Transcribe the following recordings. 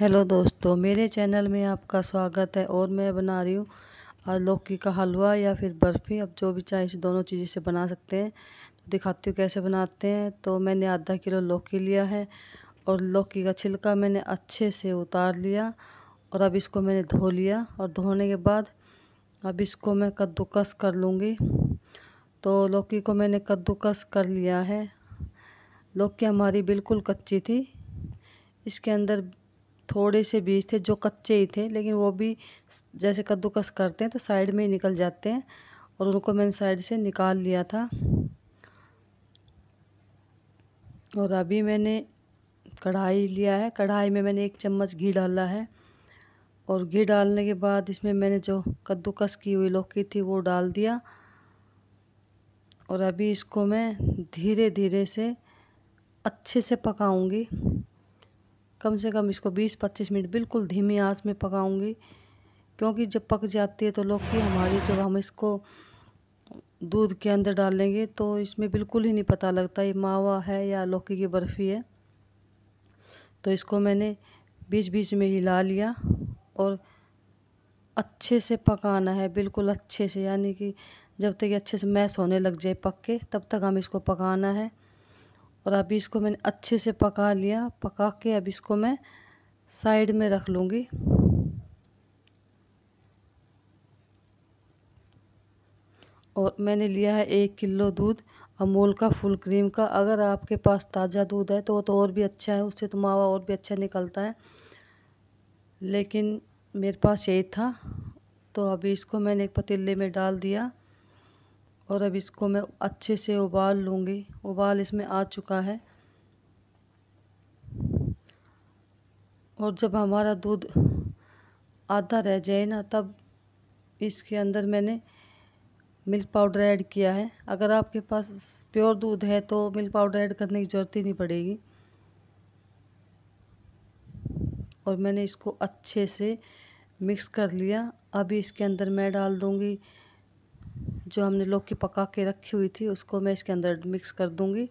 hello दोस्तों मेरे channel में आपका स्वागत है और मैं बना रही हूँ लौकी का हलवा या फिर बर्फ़ी अब जो भी चाहे दोनों चीज़ें से बना सकते हैं तो दिखाती हूँ कैसे बनाते हैं तो मैंने आधा किलो लौकी लिया है और लौकी का छिलका मैंने अच्छे से उतार लिया और अब इसको मैंने धो लिया और धोने के बाद अब इसको मैं कद्दूकस कर लूँगी तो लौकी को मैंने कद्दूकस कर लिया है लौकी हमारी बिल्कुल कच्ची थी इसके अंदर थोड़े से बीज थे जो कच्चे ही थे लेकिन वो भी जैसे कद्दूकस करते हैं तो साइड में ही निकल जाते हैं और उनको मैंने साइड से निकाल लिया था और अभी मैंने कढ़ाई लिया है कढ़ाई में मैंने एक चम्मच घी डाला है और घी डालने के बाद इसमें मैंने जो कद्दूकस की हुई लौकी थी वो डाल दिया और अभी इसको मैं धीरे धीरे से अच्छे से पकाऊंगी कम से कम इसको 20-25 मिनट बिल्कुल धीमी आंच में पकाऊंगी क्योंकि जब पक जाती है तो लोग की हमारी जब हम इसको दूध के अंदर डालेंगे तो इसमें बिल्कुल ही नहीं पता लगता ये मावा है या लौकी की बर्फ़ी है तो इसको मैंने बीच बीच में हिला लिया और अच्छे से पकाना है बिल्कुल अच्छे से यानी कि जब तक ये अच्छे से मैश होने लग जाए पक के तब तक हम इसको पकाना है और अभी इसको मैंने अच्छे से पका लिया पका के अब इसको मैं साइड में रख लूँगी और मैंने लिया है एक किलो दूध अमूल का फुल क्रीम का अगर आपके पास ताज़ा दूध है तो वो तो और भी अच्छा है उससे तो मावा और भी अच्छा निकलता है लेकिन मेरे पास यही था तो अभी इसको मैंने एक पतीले में डाल दिया और अब इसको मैं अच्छे से उबाल लूँगी उबाल इसमें आ चुका है और जब हमारा दूध आधा रह जाए ना तब इसके अंदर मैंने मिल्क पाउडर ऐड किया है अगर आपके पास प्योर दूध है तो मिल्क पाउडर ऐड करने की ज़रूरत ही नहीं पड़ेगी और मैंने इसको अच्छे से मिक्स कर लिया अभी इसके अंदर मैं डाल दूँगी जो हमने लौकी पका के रखी हुई थी उसको मैं इसके अंदर मिक्स कर दूँगी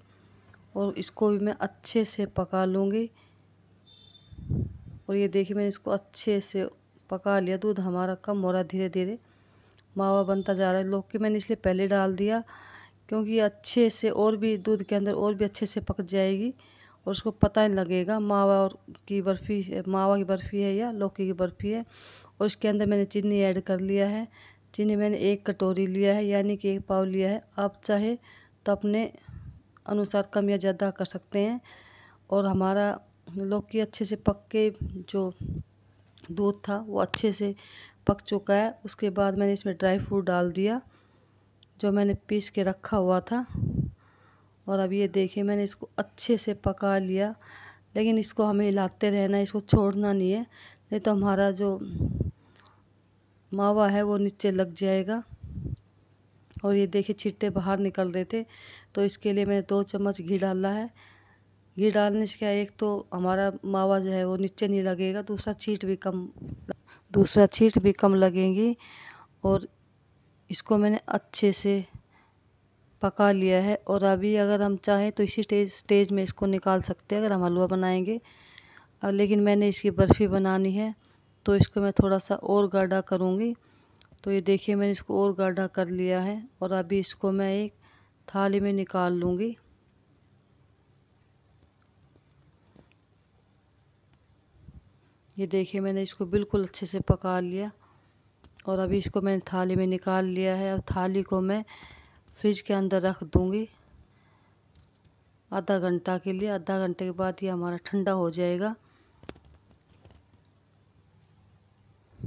और इसको भी मैं अच्छे से पका लूँगी और ये देखिए मैंने इसको अच्छे से पका लिया दूध हमारा कम हो रहा धीरे धीरे मावा बनता जा रहा है लौकी मैंने इसलिए पहले डाल दिया क्योंकि ये अच्छे से और भी दूध के अंदर और भी अच्छे से पक जाएगी और उसको पता नहीं लगेगा मावा और की बर्फ़ी मावा की बर्फ़ी है या लौकी की बर्फ़ी है और इसके अंदर मैंने चीनी ऐड कर लिया है चीनी मैंने एक कटोरी लिया है यानी कि एक पाव लिया है आप चाहे तो अपने अनुसार कम या ज़्यादा कर सकते हैं और हमारा लौकी अच्छे से पक के जो दूध था वो अच्छे से पक चुका है उसके बाद मैंने इसमें ड्राई फ्रूट डाल दिया जो मैंने पीस के रखा हुआ था और अब ये देखिए मैंने इसको अच्छे से पका लिया लेकिन इसको हमें हिलाते रहना इसको छोड़ना नहीं है नहीं तो हमारा जो मावा है वो नीचे लग जाएगा और ये देखिए छिट्टे बाहर निकल रहे थे तो इसके लिए मैंने दो चम्मच घी डालना है घी डालने से क्या एक तो हमारा मावा जो है वो नीचे नहीं लगेगा दूसरा छीट भी कम दूसरा छीट भी कम लगेंगी और इसको मैंने अच्छे से पका लिया है और अभी अगर हम चाहें तो इसी स्टेज स्टेज में इसको निकाल सकते हैं अगर हम हलवा बनाएंगे लेकिन मैंने इसकी बर्फ़ी बनानी है तो इसको मैं थोड़ा सा और गाढ़ा करूँगी तो ये देखिए मैंने इसको और गाढ़ा कर लिया है और अभी इसको मैं एक थाली में निकाल लूँगी ये देखिए मैंने इसको बिल्कुल अच्छे से पका लिया और अभी इसको मैंने थाली में निकाल लिया है अब थाली को मैं फ्रिज के अंदर रख दूँगी आधा घंटा के लिए आधा घंटे के बाद ये हमारा ठंडा हो जाएगा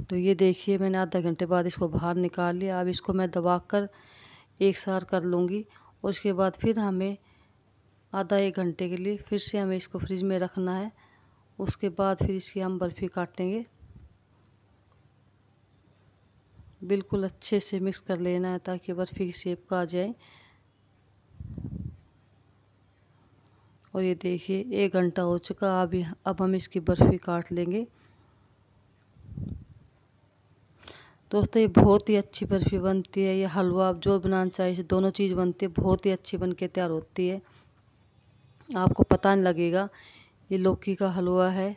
तो ये देखिए मैंने आधा घंटे बाद इसको बाहर निकाल लिया अब इसको मैं दबा कर एक सार कर लूँगी और उसके बाद फिर हमें आधा एक घंटे के लिए फिर से हमें इसको फ्रिज में रखना है उसके बाद फिर इसकी हम बर्फ़ी काटेंगे बिल्कुल अच्छे से मिक्स कर लेना है ताकि बर्फ़ी की शेप का आ जाए और ये देखिए एक घंटा हो चुका अभी अब हम इसकी बर्फ़ी काट लेंगे दोस्तों ये बहुत ही अच्छी बर्फ़ी बनती है ये हलवा आप जो बनाना चाहिए दोनों चीज़ बनती है बहुत ही अच्छी बन के तैयार होती है आपको पता नहीं लगेगा ये लौकी का हलवा है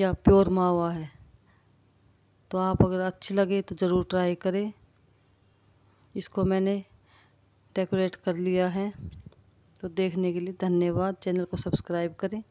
या प्योर मावा है तो आप अगर अच्छी लगे तो ज़रूर ट्राई करें इसको मैंने डेकोरेट कर लिया है तो देखने के लिए धन्यवाद चैनल को सब्सक्राइब करें